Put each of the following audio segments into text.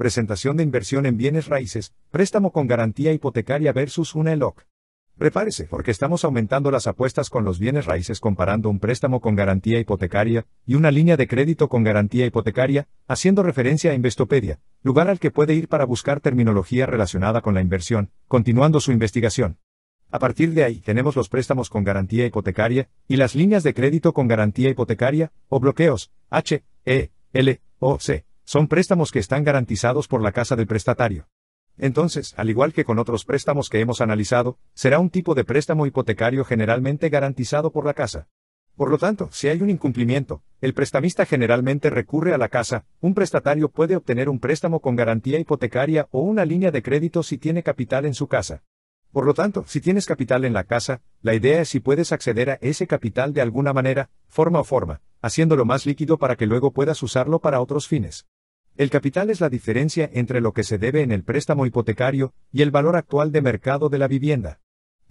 presentación de inversión en bienes raíces, préstamo con garantía hipotecaria versus una ELOC. Prepárese, porque estamos aumentando las apuestas con los bienes raíces comparando un préstamo con garantía hipotecaria y una línea de crédito con garantía hipotecaria, haciendo referencia a Investopedia, lugar al que puede ir para buscar terminología relacionada con la inversión, continuando su investigación. A partir de ahí tenemos los préstamos con garantía hipotecaria y las líneas de crédito con garantía hipotecaria, o bloqueos, H, E, L, O, C. Son préstamos que están garantizados por la casa del prestatario. Entonces, al igual que con otros préstamos que hemos analizado, será un tipo de préstamo hipotecario generalmente garantizado por la casa. Por lo tanto, si hay un incumplimiento, el prestamista generalmente recurre a la casa, un prestatario puede obtener un préstamo con garantía hipotecaria o una línea de crédito si tiene capital en su casa. Por lo tanto, si tienes capital en la casa, la idea es si puedes acceder a ese capital de alguna manera, forma o forma, haciéndolo más líquido para que luego puedas usarlo para otros fines. El capital es la diferencia entre lo que se debe en el préstamo hipotecario y el valor actual de mercado de la vivienda.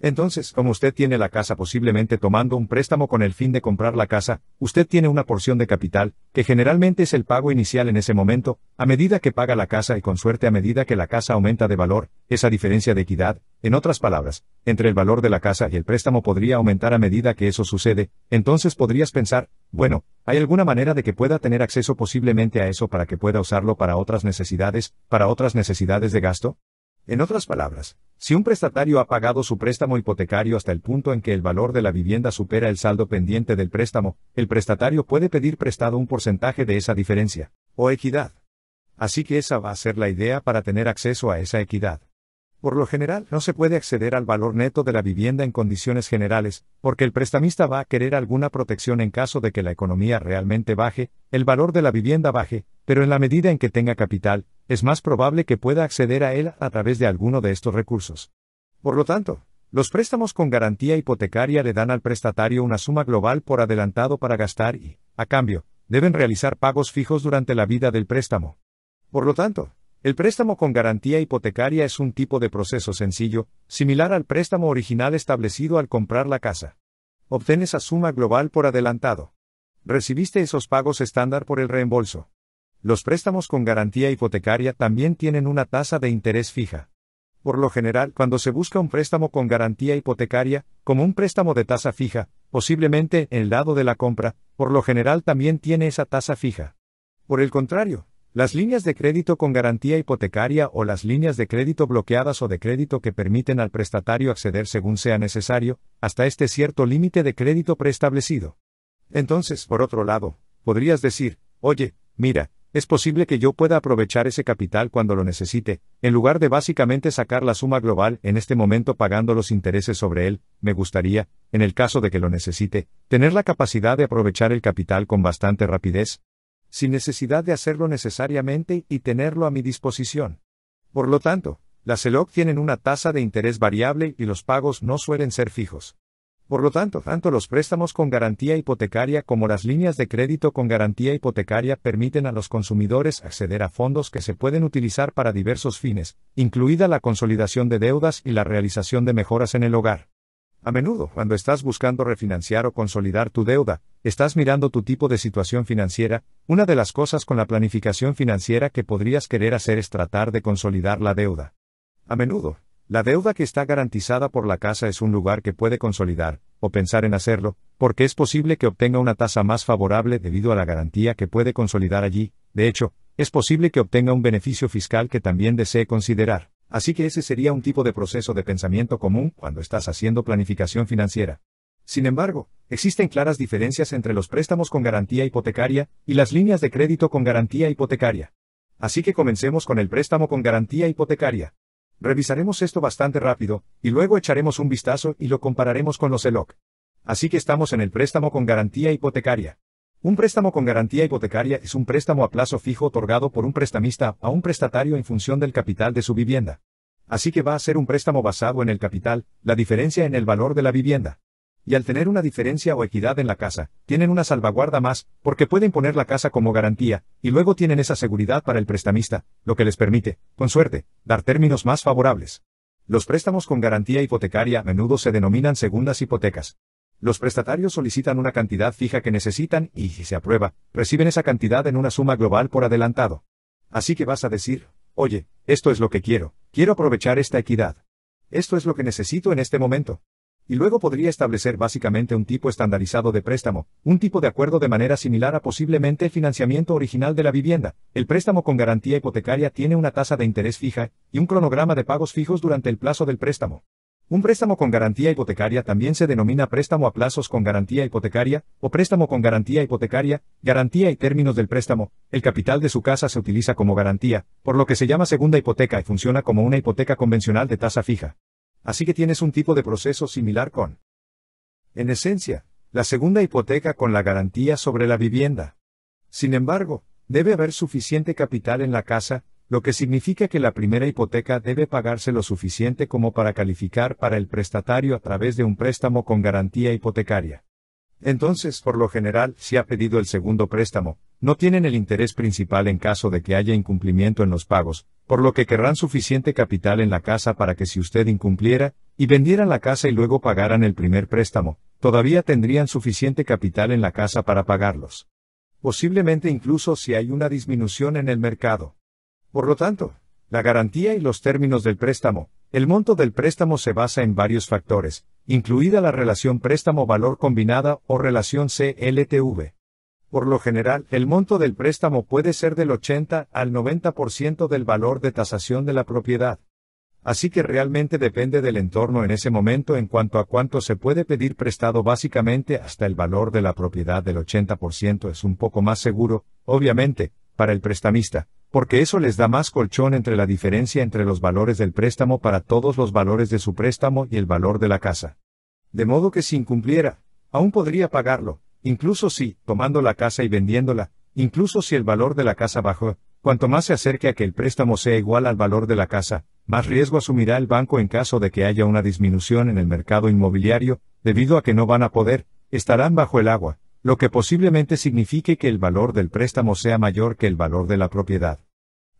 Entonces, como usted tiene la casa posiblemente tomando un préstamo con el fin de comprar la casa, usted tiene una porción de capital, que generalmente es el pago inicial en ese momento, a medida que paga la casa y con suerte a medida que la casa aumenta de valor, esa diferencia de equidad, en otras palabras, entre el valor de la casa y el préstamo podría aumentar a medida que eso sucede, entonces podrías pensar, bueno, ¿hay alguna manera de que pueda tener acceso posiblemente a eso para que pueda usarlo para otras necesidades, para otras necesidades de gasto? En otras palabras, si un prestatario ha pagado su préstamo hipotecario hasta el punto en que el valor de la vivienda supera el saldo pendiente del préstamo, el prestatario puede pedir prestado un porcentaje de esa diferencia, o equidad. Así que esa va a ser la idea para tener acceso a esa equidad. Por lo general, no se puede acceder al valor neto de la vivienda en condiciones generales, porque el prestamista va a querer alguna protección en caso de que la economía realmente baje, el valor de la vivienda baje, pero en la medida en que tenga capital, es más probable que pueda acceder a él a través de alguno de estos recursos. Por lo tanto, los préstamos con garantía hipotecaria le dan al prestatario una suma global por adelantado para gastar y, a cambio, deben realizar pagos fijos durante la vida del préstamo. Por lo tanto, el préstamo con garantía hipotecaria es un tipo de proceso sencillo, similar al préstamo original establecido al comprar la casa. Obtén esa suma global por adelantado. Recibiste esos pagos estándar por el reembolso. Los préstamos con garantía hipotecaria también tienen una tasa de interés fija. Por lo general, cuando se busca un préstamo con garantía hipotecaria, como un préstamo de tasa fija, posiblemente el lado de la compra, por lo general también tiene esa tasa fija. Por el contrario, las líneas de crédito con garantía hipotecaria o las líneas de crédito bloqueadas o de crédito que permiten al prestatario acceder según sea necesario, hasta este cierto límite de crédito preestablecido. Entonces, por otro lado, podrías decir, oye, mira, es posible que yo pueda aprovechar ese capital cuando lo necesite, en lugar de básicamente sacar la suma global en este momento pagando los intereses sobre él, me gustaría, en el caso de que lo necesite, tener la capacidad de aprovechar el capital con bastante rapidez, sin necesidad de hacerlo necesariamente y tenerlo a mi disposición. Por lo tanto, las ELOC tienen una tasa de interés variable y los pagos no suelen ser fijos. Por lo tanto, tanto los préstamos con garantía hipotecaria como las líneas de crédito con garantía hipotecaria permiten a los consumidores acceder a fondos que se pueden utilizar para diversos fines, incluida la consolidación de deudas y la realización de mejoras en el hogar. A menudo, cuando estás buscando refinanciar o consolidar tu deuda, estás mirando tu tipo de situación financiera, una de las cosas con la planificación financiera que podrías querer hacer es tratar de consolidar la deuda. A menudo, la deuda que está garantizada por la casa es un lugar que puede consolidar, o pensar en hacerlo, porque es posible que obtenga una tasa más favorable debido a la garantía que puede consolidar allí, de hecho, es posible que obtenga un beneficio fiscal que también desee considerar. Así que ese sería un tipo de proceso de pensamiento común cuando estás haciendo planificación financiera. Sin embargo, existen claras diferencias entre los préstamos con garantía hipotecaria y las líneas de crédito con garantía hipotecaria. Así que comencemos con el préstamo con garantía hipotecaria. Revisaremos esto bastante rápido, y luego echaremos un vistazo y lo compararemos con los ELOC. Así que estamos en el préstamo con garantía hipotecaria. Un préstamo con garantía hipotecaria es un préstamo a plazo fijo otorgado por un prestamista a un prestatario en función del capital de su vivienda. Así que va a ser un préstamo basado en el capital, la diferencia en el valor de la vivienda y al tener una diferencia o equidad en la casa, tienen una salvaguarda más, porque pueden poner la casa como garantía, y luego tienen esa seguridad para el prestamista, lo que les permite, con suerte, dar términos más favorables. Los préstamos con garantía hipotecaria a menudo se denominan segundas hipotecas. Los prestatarios solicitan una cantidad fija que necesitan y, si se aprueba, reciben esa cantidad en una suma global por adelantado. Así que vas a decir, oye, esto es lo que quiero, quiero aprovechar esta equidad. Esto es lo que necesito en este momento y luego podría establecer básicamente un tipo estandarizado de préstamo, un tipo de acuerdo de manera similar a posiblemente el financiamiento original de la vivienda. El préstamo con garantía hipotecaria tiene una tasa de interés fija y un cronograma de pagos fijos durante el plazo del préstamo. Un préstamo con garantía hipotecaria también se denomina préstamo a plazos con garantía hipotecaria, o préstamo con garantía hipotecaria, garantía y términos del préstamo, el capital de su casa se utiliza como garantía, por lo que se llama segunda hipoteca y funciona como una hipoteca convencional de tasa fija. Así que tienes un tipo de proceso similar con, en esencia, la segunda hipoteca con la garantía sobre la vivienda. Sin embargo, debe haber suficiente capital en la casa, lo que significa que la primera hipoteca debe pagarse lo suficiente como para calificar para el prestatario a través de un préstamo con garantía hipotecaria. Entonces, por lo general, si ha pedido el segundo préstamo, no tienen el interés principal en caso de que haya incumplimiento en los pagos, por lo que querrán suficiente capital en la casa para que si usted incumpliera, y vendieran la casa y luego pagaran el primer préstamo, todavía tendrían suficiente capital en la casa para pagarlos. Posiblemente incluso si hay una disminución en el mercado. Por lo tanto, la garantía y los términos del préstamo, el monto del préstamo se basa en varios factores, incluida la relación préstamo-valor combinada o relación CLTV. Por lo general, el monto del préstamo puede ser del 80 al 90% del valor de tasación de la propiedad. Así que realmente depende del entorno en ese momento en cuanto a cuánto se puede pedir prestado básicamente hasta el valor de la propiedad del 80% es un poco más seguro, obviamente, para el prestamista, porque eso les da más colchón entre la diferencia entre los valores del préstamo para todos los valores de su préstamo y el valor de la casa. De modo que si incumpliera, aún podría pagarlo, Incluso si, tomando la casa y vendiéndola, incluso si el valor de la casa bajó, cuanto más se acerque a que el préstamo sea igual al valor de la casa, más riesgo asumirá el banco en caso de que haya una disminución en el mercado inmobiliario, debido a que no van a poder, estarán bajo el agua, lo que posiblemente signifique que el valor del préstamo sea mayor que el valor de la propiedad.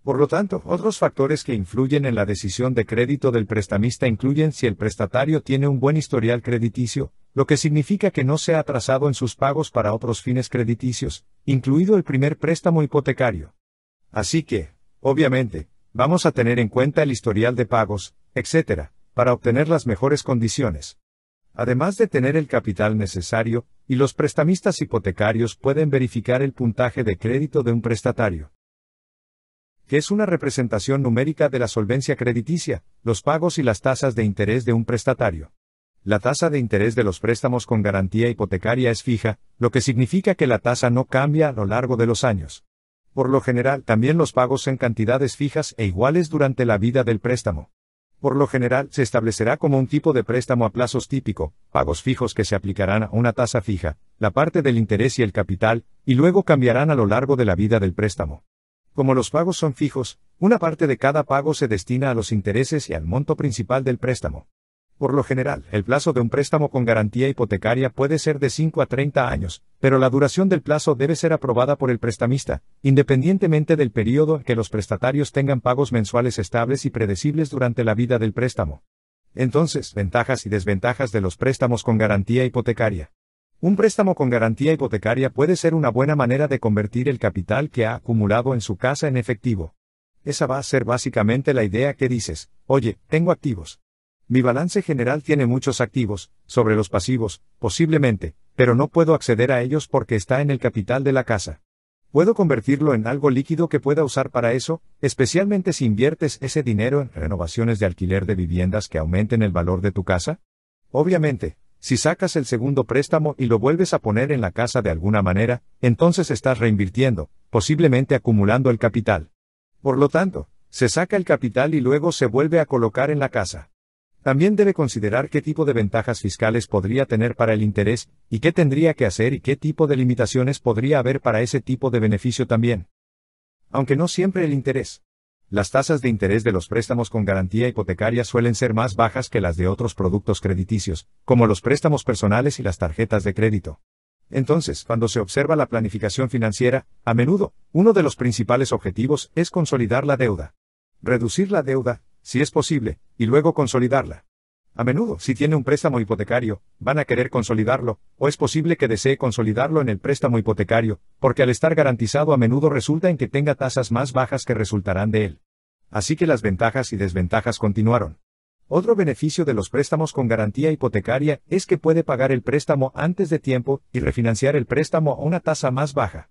Por lo tanto, otros factores que influyen en la decisión de crédito del prestamista incluyen si el prestatario tiene un buen historial crediticio, lo que significa que no se ha atrasado en sus pagos para otros fines crediticios, incluido el primer préstamo hipotecario. Así que, obviamente, vamos a tener en cuenta el historial de pagos, etc., para obtener las mejores condiciones. Además de tener el capital necesario, y los prestamistas hipotecarios pueden verificar el puntaje de crédito de un prestatario que es una representación numérica de la solvencia crediticia, los pagos y las tasas de interés de un prestatario. La tasa de interés de los préstamos con garantía hipotecaria es fija, lo que significa que la tasa no cambia a lo largo de los años. Por lo general, también los pagos en cantidades fijas e iguales durante la vida del préstamo. Por lo general, se establecerá como un tipo de préstamo a plazos típico, pagos fijos que se aplicarán a una tasa fija, la parte del interés y el capital, y luego cambiarán a lo largo de la vida del préstamo. Como los pagos son fijos, una parte de cada pago se destina a los intereses y al monto principal del préstamo. Por lo general, el plazo de un préstamo con garantía hipotecaria puede ser de 5 a 30 años, pero la duración del plazo debe ser aprobada por el prestamista, independientemente del periodo en que los prestatarios tengan pagos mensuales estables y predecibles durante la vida del préstamo. Entonces, ventajas y desventajas de los préstamos con garantía hipotecaria. Un préstamo con garantía hipotecaria puede ser una buena manera de convertir el capital que ha acumulado en su casa en efectivo. Esa va a ser básicamente la idea que dices, oye, tengo activos. Mi balance general tiene muchos activos, sobre los pasivos, posiblemente, pero no puedo acceder a ellos porque está en el capital de la casa. Puedo convertirlo en algo líquido que pueda usar para eso, especialmente si inviertes ese dinero en renovaciones de alquiler de viviendas que aumenten el valor de tu casa. Obviamente, si sacas el segundo préstamo y lo vuelves a poner en la casa de alguna manera, entonces estás reinvirtiendo, posiblemente acumulando el capital. Por lo tanto, se saca el capital y luego se vuelve a colocar en la casa. También debe considerar qué tipo de ventajas fiscales podría tener para el interés, y qué tendría que hacer y qué tipo de limitaciones podría haber para ese tipo de beneficio también. Aunque no siempre el interés. Las tasas de interés de los préstamos con garantía hipotecaria suelen ser más bajas que las de otros productos crediticios, como los préstamos personales y las tarjetas de crédito. Entonces, cuando se observa la planificación financiera, a menudo, uno de los principales objetivos es consolidar la deuda. Reducir la deuda, si es posible, y luego consolidarla. A menudo, si tiene un préstamo hipotecario, van a querer consolidarlo, o es posible que desee consolidarlo en el préstamo hipotecario, porque al estar garantizado a menudo resulta en que tenga tasas más bajas que resultarán de él. Así que las ventajas y desventajas continuaron. Otro beneficio de los préstamos con garantía hipotecaria es que puede pagar el préstamo antes de tiempo y refinanciar el préstamo a una tasa más baja.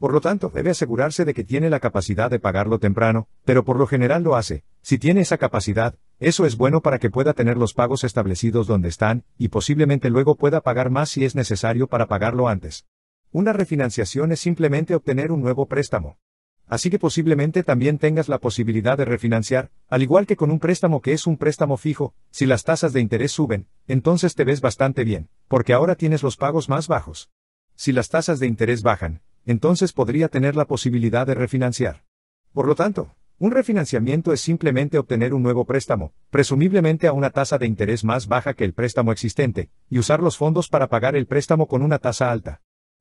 Por lo tanto, debe asegurarse de que tiene la capacidad de pagarlo temprano, pero por lo general lo hace. Si tiene esa capacidad, eso es bueno para que pueda tener los pagos establecidos donde están, y posiblemente luego pueda pagar más si es necesario para pagarlo antes. Una refinanciación es simplemente obtener un nuevo préstamo. Así que posiblemente también tengas la posibilidad de refinanciar, al igual que con un préstamo que es un préstamo fijo, si las tasas de interés suben, entonces te ves bastante bien, porque ahora tienes los pagos más bajos. Si las tasas de interés bajan, entonces podría tener la posibilidad de refinanciar. Por lo tanto, un refinanciamiento es simplemente obtener un nuevo préstamo, presumiblemente a una tasa de interés más baja que el préstamo existente, y usar los fondos para pagar el préstamo con una tasa alta.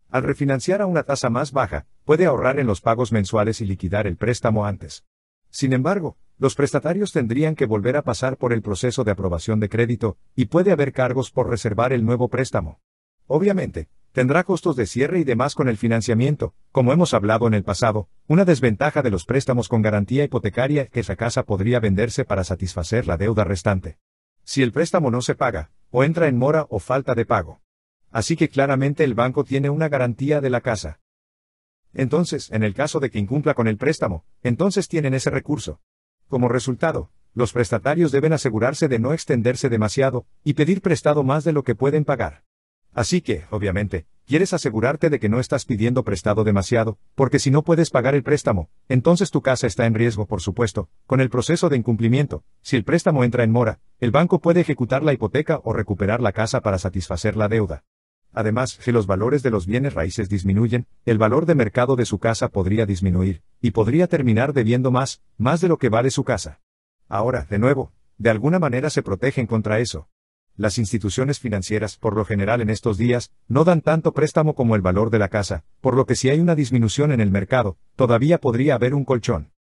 Al refinanciar a una tasa más baja, puede ahorrar en los pagos mensuales y liquidar el préstamo antes. Sin embargo, los prestatarios tendrían que volver a pasar por el proceso de aprobación de crédito, y puede haber cargos por reservar el nuevo préstamo. Obviamente, tendrá costos de cierre y demás con el financiamiento. Como hemos hablado en el pasado, una desventaja de los préstamos con garantía hipotecaria es que esa casa podría venderse para satisfacer la deuda restante. Si el préstamo no se paga, o entra en mora o falta de pago. Así que claramente el banco tiene una garantía de la casa. Entonces, en el caso de que incumpla con el préstamo, entonces tienen ese recurso. Como resultado, los prestatarios deben asegurarse de no extenderse demasiado, y pedir prestado más de lo que pueden pagar. Así que, obviamente, quieres asegurarte de que no estás pidiendo prestado demasiado, porque si no puedes pagar el préstamo, entonces tu casa está en riesgo, por supuesto, con el proceso de incumplimiento, si el préstamo entra en mora, el banco puede ejecutar la hipoteca o recuperar la casa para satisfacer la deuda. Además, si los valores de los bienes raíces disminuyen, el valor de mercado de su casa podría disminuir, y podría terminar debiendo más, más de lo que vale su casa. Ahora, de nuevo, de alguna manera se protegen contra eso las instituciones financieras, por lo general en estos días, no dan tanto préstamo como el valor de la casa, por lo que si hay una disminución en el mercado, todavía podría haber un colchón.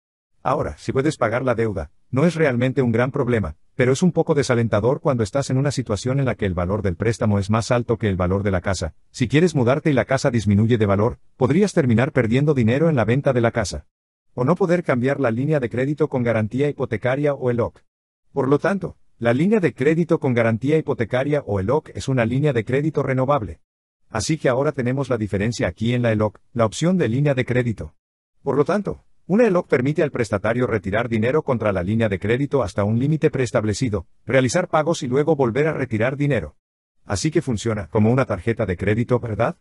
Ahora, si puedes pagar la deuda, no es realmente un gran problema, pero es un poco desalentador cuando estás en una situación en la que el valor del préstamo es más alto que el valor de la casa. Si quieres mudarte y la casa disminuye de valor, podrías terminar perdiendo dinero en la venta de la casa. O no poder cambiar la línea de crédito con garantía hipotecaria o el OC. Por lo tanto, la línea de crédito con garantía hipotecaria o ELOC es una línea de crédito renovable. Así que ahora tenemos la diferencia aquí en la ELOC, la opción de línea de crédito. Por lo tanto, una ELOC permite al prestatario retirar dinero contra la línea de crédito hasta un límite preestablecido, realizar pagos y luego volver a retirar dinero. Así que funciona como una tarjeta de crédito, ¿verdad?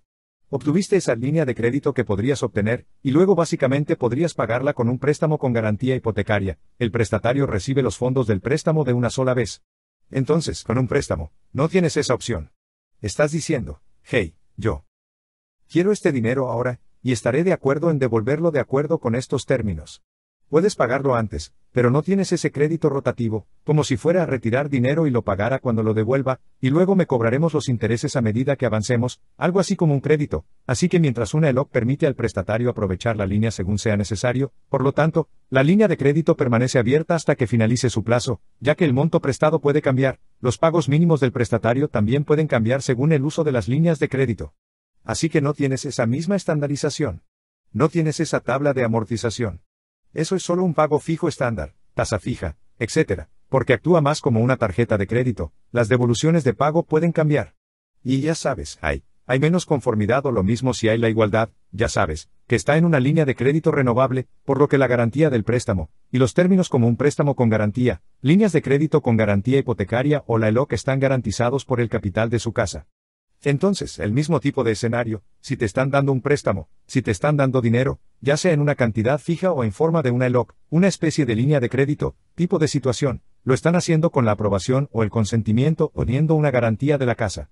Obtuviste esa línea de crédito que podrías obtener, y luego básicamente podrías pagarla con un préstamo con garantía hipotecaria. El prestatario recibe los fondos del préstamo de una sola vez. Entonces, con un préstamo, no tienes esa opción. Estás diciendo, hey, yo. Quiero este dinero ahora, y estaré de acuerdo en devolverlo de acuerdo con estos términos. Puedes pagarlo antes, pero no tienes ese crédito rotativo, como si fuera a retirar dinero y lo pagara cuando lo devuelva, y luego me cobraremos los intereses a medida que avancemos, algo así como un crédito, así que mientras una ELOC permite al prestatario aprovechar la línea según sea necesario, por lo tanto, la línea de crédito permanece abierta hasta que finalice su plazo, ya que el monto prestado puede cambiar, los pagos mínimos del prestatario también pueden cambiar según el uso de las líneas de crédito. Así que no tienes esa misma estandarización. No tienes esa tabla de amortización. Eso es solo un pago fijo estándar, tasa fija, etc. Porque actúa más como una tarjeta de crédito, las devoluciones de pago pueden cambiar. Y ya sabes, hay, hay menos conformidad o lo mismo si hay la igualdad, ya sabes, que está en una línea de crédito renovable, por lo que la garantía del préstamo, y los términos como un préstamo con garantía, líneas de crédito con garantía hipotecaria o la ELOC están garantizados por el capital de su casa. Entonces, el mismo tipo de escenario, si te están dando un préstamo, si te están dando dinero, ya sea en una cantidad fija o en forma de una ELOC, una especie de línea de crédito, tipo de situación, lo están haciendo con la aprobación o el consentimiento poniendo una garantía de la casa.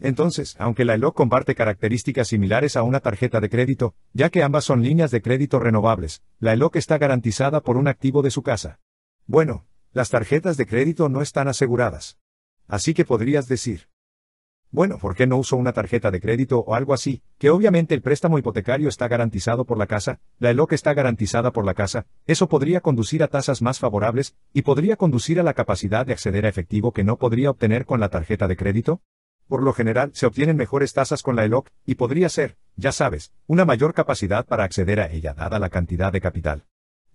Entonces, aunque la ELOC comparte características similares a una tarjeta de crédito, ya que ambas son líneas de crédito renovables, la ELOC está garantizada por un activo de su casa. Bueno, las tarjetas de crédito no están aseguradas. Así que podrías decir, bueno, ¿por qué no uso una tarjeta de crédito o algo así? Que obviamente el préstamo hipotecario está garantizado por la casa, la ELOC está garantizada por la casa, eso podría conducir a tasas más favorables, y podría conducir a la capacidad de acceder a efectivo que no podría obtener con la tarjeta de crédito. Por lo general, se obtienen mejores tasas con la ELOC, y podría ser, ya sabes, una mayor capacidad para acceder a ella dada la cantidad de capital.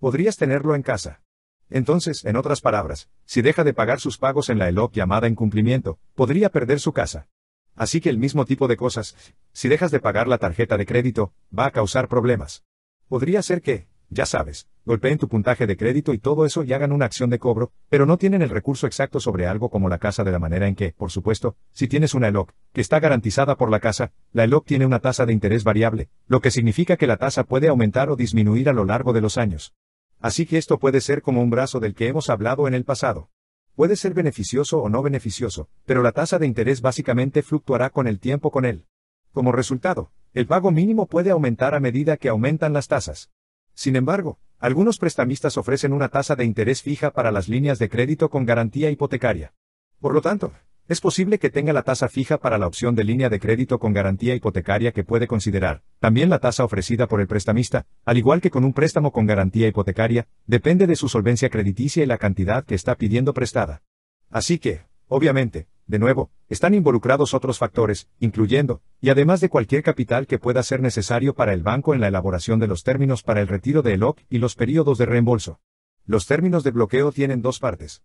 Podrías tenerlo en casa. Entonces, en otras palabras, si deja de pagar sus pagos en la ELOC llamada incumplimiento, podría perder su casa. Así que el mismo tipo de cosas, si dejas de pagar la tarjeta de crédito, va a causar problemas. Podría ser que, ya sabes, golpeen tu puntaje de crédito y todo eso y hagan una acción de cobro, pero no tienen el recurso exacto sobre algo como la casa de la manera en que, por supuesto, si tienes una ELOC, que está garantizada por la casa, la ELOC tiene una tasa de interés variable, lo que significa que la tasa puede aumentar o disminuir a lo largo de los años. Así que esto puede ser como un brazo del que hemos hablado en el pasado. Puede ser beneficioso o no beneficioso, pero la tasa de interés básicamente fluctuará con el tiempo con él. Como resultado, el pago mínimo puede aumentar a medida que aumentan las tasas. Sin embargo, algunos prestamistas ofrecen una tasa de interés fija para las líneas de crédito con garantía hipotecaria. Por lo tanto, es posible que tenga la tasa fija para la opción de línea de crédito con garantía hipotecaria que puede considerar, también la tasa ofrecida por el prestamista, al igual que con un préstamo con garantía hipotecaria, depende de su solvencia crediticia y la cantidad que está pidiendo prestada. Así que, obviamente, de nuevo, están involucrados otros factores, incluyendo, y además de cualquier capital que pueda ser necesario para el banco en la elaboración de los términos para el retiro de ELOC y los periodos de reembolso. Los términos de bloqueo tienen dos partes.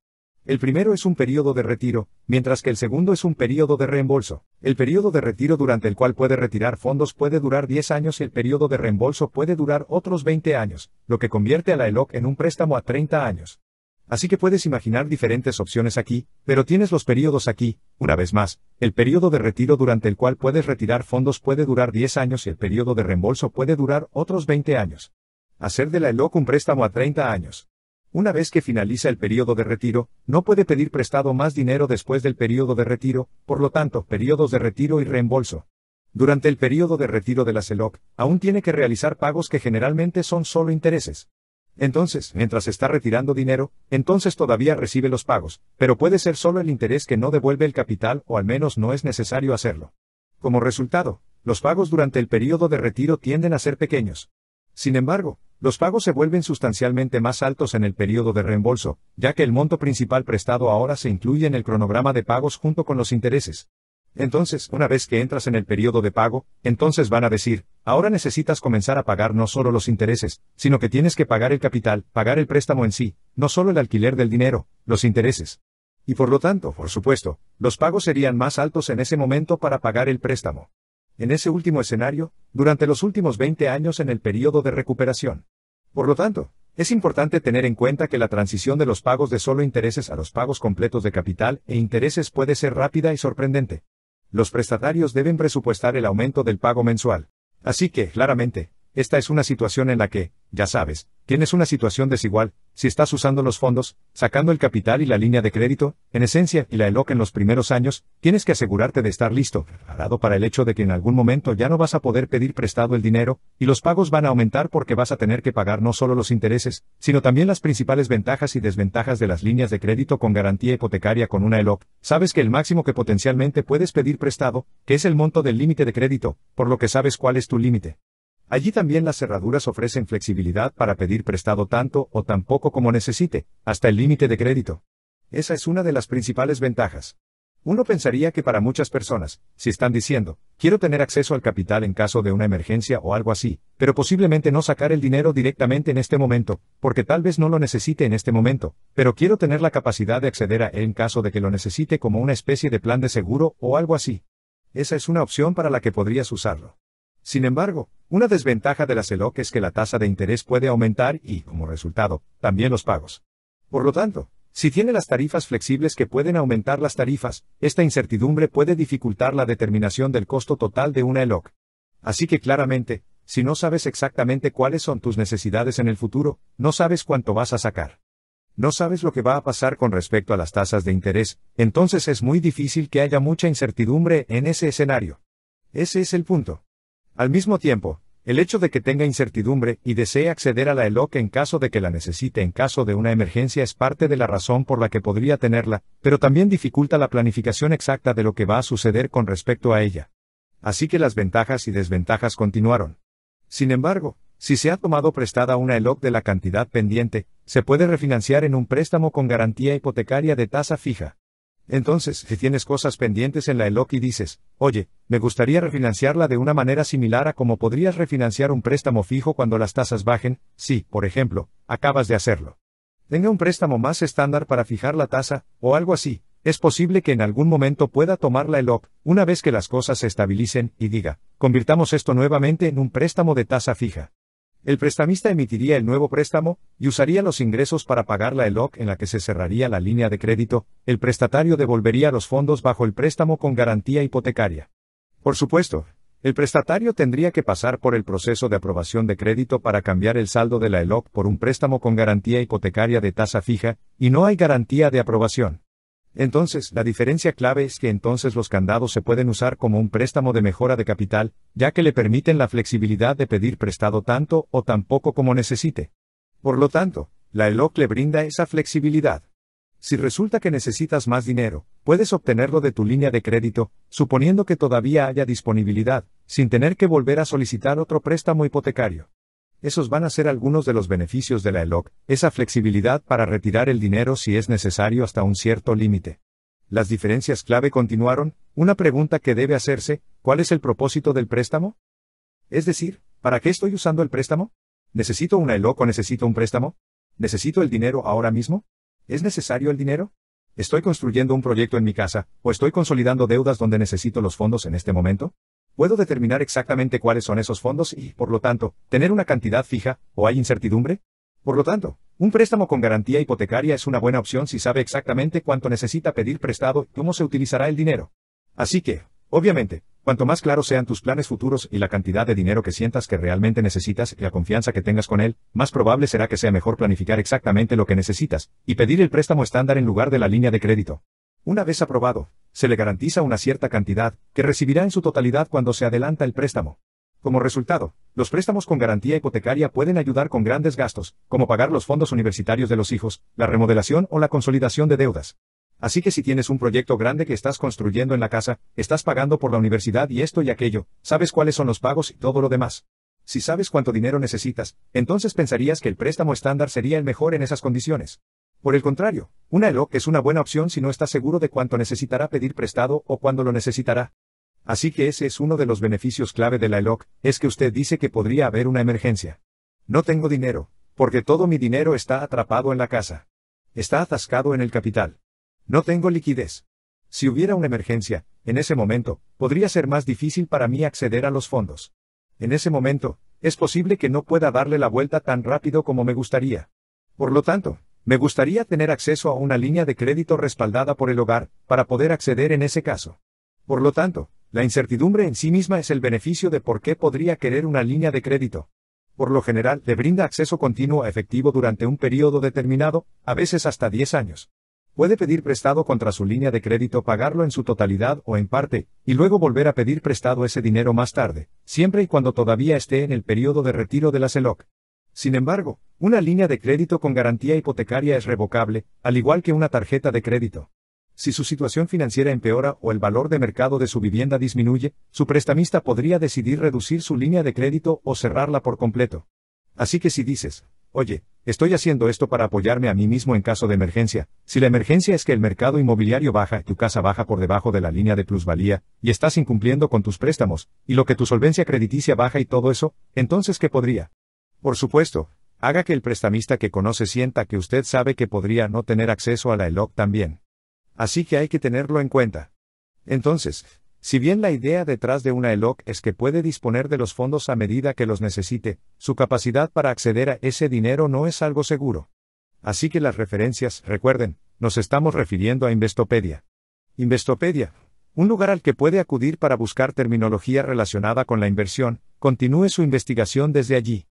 El primero es un periodo de retiro, mientras que el segundo es un periodo de reembolso. El periodo de retiro durante el cual puede retirar fondos puede durar 10 años y el periodo de reembolso puede durar otros 20 años, lo que convierte a la ELOC en un préstamo a 30 años. Así que puedes imaginar diferentes opciones aquí, pero tienes los periodos aquí, una vez más, el periodo de retiro durante el cual puedes retirar fondos puede durar 10 años y el periodo de reembolso puede durar otros 20 años. Hacer de la ELOC un préstamo a 30 años. Una vez que finaliza el periodo de retiro, no puede pedir prestado más dinero después del periodo de retiro, por lo tanto, periodos de retiro y reembolso. Durante el periodo de retiro de la CELOC, aún tiene que realizar pagos que generalmente son solo intereses. Entonces, mientras está retirando dinero, entonces todavía recibe los pagos, pero puede ser solo el interés que no devuelve el capital o al menos no es necesario hacerlo. Como resultado, los pagos durante el periodo de retiro tienden a ser pequeños. Sin embargo, los pagos se vuelven sustancialmente más altos en el periodo de reembolso, ya que el monto principal prestado ahora se incluye en el cronograma de pagos junto con los intereses. Entonces, una vez que entras en el periodo de pago, entonces van a decir, ahora necesitas comenzar a pagar no solo los intereses, sino que tienes que pagar el capital, pagar el préstamo en sí, no solo el alquiler del dinero, los intereses. Y por lo tanto, por supuesto, los pagos serían más altos en ese momento para pagar el préstamo en ese último escenario, durante los últimos 20 años en el periodo de recuperación. Por lo tanto, es importante tener en cuenta que la transición de los pagos de solo intereses a los pagos completos de capital e intereses puede ser rápida y sorprendente. Los prestatarios deben presupuestar el aumento del pago mensual. Así que, claramente, esta es una situación en la que, ya sabes, tienes una situación desigual, si estás usando los fondos, sacando el capital y la línea de crédito, en esencia, y la ELOC en los primeros años, tienes que asegurarte de estar listo, dado para el hecho de que en algún momento ya no vas a poder pedir prestado el dinero, y los pagos van a aumentar porque vas a tener que pagar no solo los intereses, sino también las principales ventajas y desventajas de las líneas de crédito con garantía hipotecaria con una ELOC. Sabes que el máximo que potencialmente puedes pedir prestado, que es el monto del límite de crédito, por lo que sabes cuál es tu límite. Allí también las cerraduras ofrecen flexibilidad para pedir prestado tanto o tan poco como necesite, hasta el límite de crédito. Esa es una de las principales ventajas. Uno pensaría que para muchas personas, si están diciendo, quiero tener acceso al capital en caso de una emergencia o algo así, pero posiblemente no sacar el dinero directamente en este momento, porque tal vez no lo necesite en este momento, pero quiero tener la capacidad de acceder a él en caso de que lo necesite como una especie de plan de seguro o algo así. Esa es una opción para la que podrías usarlo. Sin embargo, una desventaja de las ELOC es que la tasa de interés puede aumentar y, como resultado, también los pagos. Por lo tanto, si tiene las tarifas flexibles que pueden aumentar las tarifas, esta incertidumbre puede dificultar la determinación del costo total de una ELOC. Así que claramente, si no sabes exactamente cuáles son tus necesidades en el futuro, no sabes cuánto vas a sacar. No sabes lo que va a pasar con respecto a las tasas de interés, entonces es muy difícil que haya mucha incertidumbre en ese escenario. Ese es el punto. Al mismo tiempo, el hecho de que tenga incertidumbre y desee acceder a la ELOC en caso de que la necesite en caso de una emergencia es parte de la razón por la que podría tenerla, pero también dificulta la planificación exacta de lo que va a suceder con respecto a ella. Así que las ventajas y desventajas continuaron. Sin embargo, si se ha tomado prestada una ELOC de la cantidad pendiente, se puede refinanciar en un préstamo con garantía hipotecaria de tasa fija. Entonces, si tienes cosas pendientes en la ELOC y dices, oye, me gustaría refinanciarla de una manera similar a como podrías refinanciar un préstamo fijo cuando las tasas bajen, si, por ejemplo, acabas de hacerlo. Tenga un préstamo más estándar para fijar la tasa, o algo así, es posible que en algún momento pueda tomar la ELOC, una vez que las cosas se estabilicen, y diga, convirtamos esto nuevamente en un préstamo de tasa fija. El prestamista emitiría el nuevo préstamo y usaría los ingresos para pagar la ELOC en la que se cerraría la línea de crédito, el prestatario devolvería los fondos bajo el préstamo con garantía hipotecaria. Por supuesto, el prestatario tendría que pasar por el proceso de aprobación de crédito para cambiar el saldo de la ELOC por un préstamo con garantía hipotecaria de tasa fija, y no hay garantía de aprobación. Entonces, la diferencia clave es que entonces los candados se pueden usar como un préstamo de mejora de capital, ya que le permiten la flexibilidad de pedir prestado tanto o tan poco como necesite. Por lo tanto, la ELOC le brinda esa flexibilidad. Si resulta que necesitas más dinero, puedes obtenerlo de tu línea de crédito, suponiendo que todavía haya disponibilidad, sin tener que volver a solicitar otro préstamo hipotecario. Esos van a ser algunos de los beneficios de la ELOC, esa flexibilidad para retirar el dinero si es necesario hasta un cierto límite. Las diferencias clave continuaron, una pregunta que debe hacerse, ¿cuál es el propósito del préstamo? Es decir, ¿para qué estoy usando el préstamo? ¿Necesito una ELOC o necesito un préstamo? ¿Necesito el dinero ahora mismo? ¿Es necesario el dinero? ¿Estoy construyendo un proyecto en mi casa, o estoy consolidando deudas donde necesito los fondos en este momento? puedo determinar exactamente cuáles son esos fondos y, por lo tanto, tener una cantidad fija, o hay incertidumbre? Por lo tanto, un préstamo con garantía hipotecaria es una buena opción si sabe exactamente cuánto necesita pedir prestado y cómo se utilizará el dinero. Así que, obviamente, cuanto más claros sean tus planes futuros y la cantidad de dinero que sientas que realmente necesitas y la confianza que tengas con él, más probable será que sea mejor planificar exactamente lo que necesitas, y pedir el préstamo estándar en lugar de la línea de crédito. Una vez aprobado, se le garantiza una cierta cantidad, que recibirá en su totalidad cuando se adelanta el préstamo. Como resultado, los préstamos con garantía hipotecaria pueden ayudar con grandes gastos, como pagar los fondos universitarios de los hijos, la remodelación o la consolidación de deudas. Así que si tienes un proyecto grande que estás construyendo en la casa, estás pagando por la universidad y esto y aquello, sabes cuáles son los pagos y todo lo demás. Si sabes cuánto dinero necesitas, entonces pensarías que el préstamo estándar sería el mejor en esas condiciones. Por el contrario, una ELOC es una buena opción si no está seguro de cuánto necesitará pedir prestado o cuándo lo necesitará. Así que ese es uno de los beneficios clave de la ELOC, es que usted dice que podría haber una emergencia. No tengo dinero, porque todo mi dinero está atrapado en la casa. Está atascado en el capital. No tengo liquidez. Si hubiera una emergencia, en ese momento, podría ser más difícil para mí acceder a los fondos. En ese momento, es posible que no pueda darle la vuelta tan rápido como me gustaría. Por lo tanto, me gustaría tener acceso a una línea de crédito respaldada por el hogar, para poder acceder en ese caso. Por lo tanto, la incertidumbre en sí misma es el beneficio de por qué podría querer una línea de crédito. Por lo general, le brinda acceso continuo a efectivo durante un periodo determinado, a veces hasta 10 años. Puede pedir prestado contra su línea de crédito, pagarlo en su totalidad o en parte, y luego volver a pedir prestado ese dinero más tarde, siempre y cuando todavía esté en el periodo de retiro de la CELOC. Sin embargo, una línea de crédito con garantía hipotecaria es revocable, al igual que una tarjeta de crédito. Si su situación financiera empeora o el valor de mercado de su vivienda disminuye, su prestamista podría decidir reducir su línea de crédito o cerrarla por completo. Así que si dices, oye, estoy haciendo esto para apoyarme a mí mismo en caso de emergencia, si la emergencia es que el mercado inmobiliario baja tu casa baja por debajo de la línea de plusvalía, y estás incumpliendo con tus préstamos, y lo que tu solvencia crediticia baja y todo eso, entonces ¿qué podría? Por supuesto, haga que el prestamista que conoce sienta que usted sabe que podría no tener acceso a la ELOC también. Así que hay que tenerlo en cuenta. Entonces, si bien la idea detrás de una ELOC es que puede disponer de los fondos a medida que los necesite, su capacidad para acceder a ese dinero no es algo seguro. Así que las referencias, recuerden, nos estamos refiriendo a Investopedia. Investopedia, un lugar al que puede acudir para buscar terminología relacionada con la inversión, continúe su investigación desde allí.